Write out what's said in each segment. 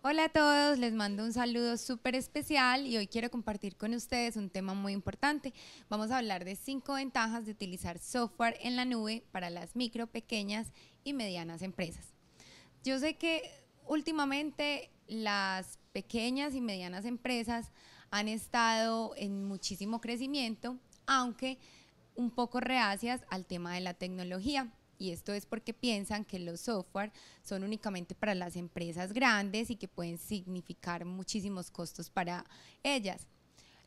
Hola a todos, les mando un saludo súper especial y hoy quiero compartir con ustedes un tema muy importante. Vamos a hablar de cinco ventajas de utilizar software en la nube para las micro, pequeñas y medianas empresas. Yo sé que últimamente las pequeñas y medianas empresas han estado en muchísimo crecimiento, aunque un poco reacias al tema de la tecnología y esto es porque piensan que los software son únicamente para las empresas grandes y que pueden significar muchísimos costos para ellas.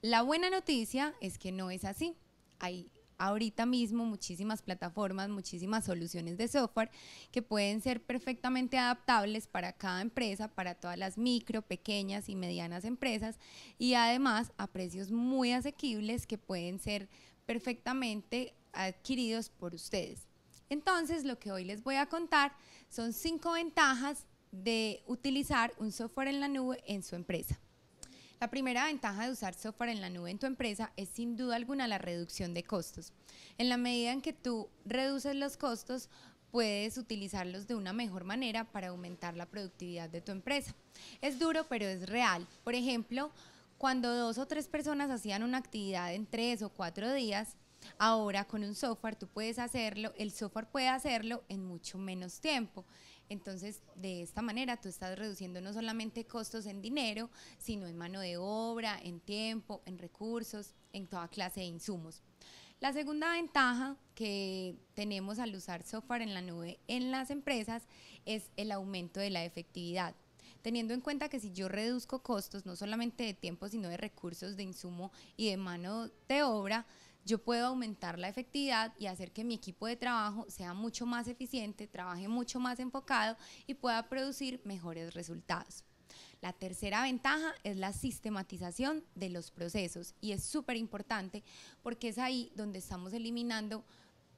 La buena noticia es que no es así. Hay ahorita mismo muchísimas plataformas, muchísimas soluciones de software que pueden ser perfectamente adaptables para cada empresa, para todas las micro, pequeñas y medianas empresas y además a precios muy asequibles que pueden ser perfectamente adquiridos por ustedes. Entonces, lo que hoy les voy a contar son cinco ventajas de utilizar un software en la nube en su empresa. La primera ventaja de usar software en la nube en tu empresa es sin duda alguna la reducción de costos. En la medida en que tú reduces los costos, puedes utilizarlos de una mejor manera para aumentar la productividad de tu empresa. Es duro, pero es real. Por ejemplo, cuando dos o tres personas hacían una actividad en tres o cuatro días, Ahora con un software tú puedes hacerlo, el software puede hacerlo en mucho menos tiempo. Entonces, de esta manera tú estás reduciendo no solamente costos en dinero, sino en mano de obra, en tiempo, en recursos, en toda clase de insumos. La segunda ventaja que tenemos al usar software en la nube en las empresas es el aumento de la efectividad. Teniendo en cuenta que si yo reduzco costos, no solamente de tiempo, sino de recursos, de insumo y de mano de obra, yo puedo aumentar la efectividad y hacer que mi equipo de trabajo sea mucho más eficiente, trabaje mucho más enfocado y pueda producir mejores resultados. La tercera ventaja es la sistematización de los procesos y es súper importante porque es ahí donde estamos eliminando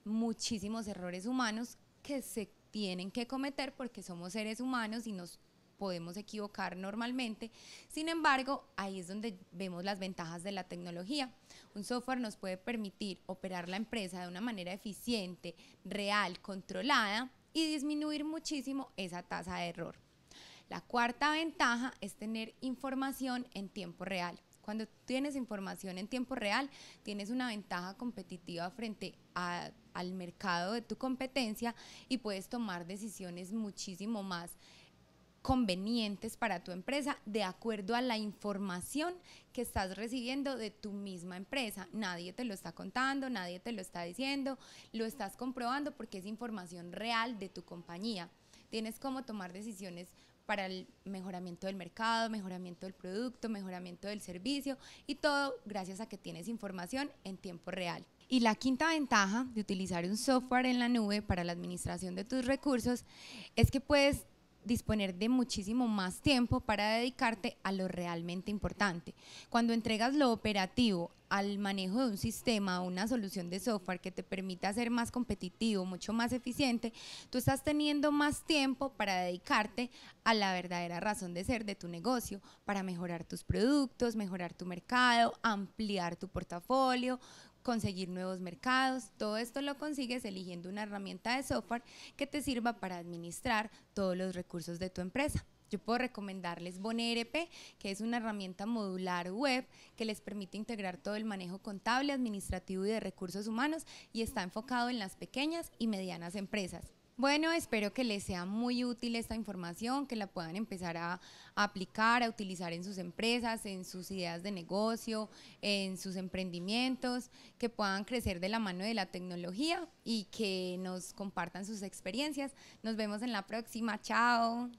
muchísimos errores humanos que se tienen que cometer porque somos seres humanos y nos podemos equivocar normalmente. Sin embargo, ahí es donde vemos las ventajas de la tecnología. Un software nos puede permitir operar la empresa de una manera eficiente, real, controlada y disminuir muchísimo esa tasa de error. La cuarta ventaja es tener información en tiempo real. Cuando tienes información en tiempo real, tienes una ventaja competitiva frente al mercado de tu competencia y puedes tomar decisiones muchísimo más convenientes para tu empresa de acuerdo a la información que estás recibiendo de tu misma empresa. Nadie te lo está contando, nadie te lo está diciendo, lo estás comprobando porque es información real de tu compañía. Tienes cómo tomar decisiones para el mejoramiento del mercado, mejoramiento del producto, mejoramiento del servicio y todo gracias a que tienes información en tiempo real. Y la quinta ventaja de utilizar un software en la nube para la administración de tus recursos es que puedes disponer de muchísimo más tiempo para dedicarte a lo realmente importante. Cuando entregas lo operativo al manejo de un sistema, o una solución de software que te permita ser más competitivo, mucho más eficiente, tú estás teniendo más tiempo para dedicarte a la verdadera razón de ser de tu negocio, para mejorar tus productos, mejorar tu mercado, ampliar tu portafolio, conseguir nuevos mercados. Todo esto lo consigues eligiendo una herramienta de software que te sirva para administrar todos los recursos de tu empresa. Yo puedo recomendarles BonerP, que es una herramienta modular web que les permite integrar todo el manejo contable, administrativo y de recursos humanos y está enfocado en las pequeñas y medianas empresas. Bueno, espero que les sea muy útil esta información, que la puedan empezar a, aplicar, a utilizar en sus empresas, en sus ideas de negocio, en sus emprendimientos, que puedan crecer de la mano de la tecnología y que nos compartan sus experiencias. Nos vemos en la próxima. Chao.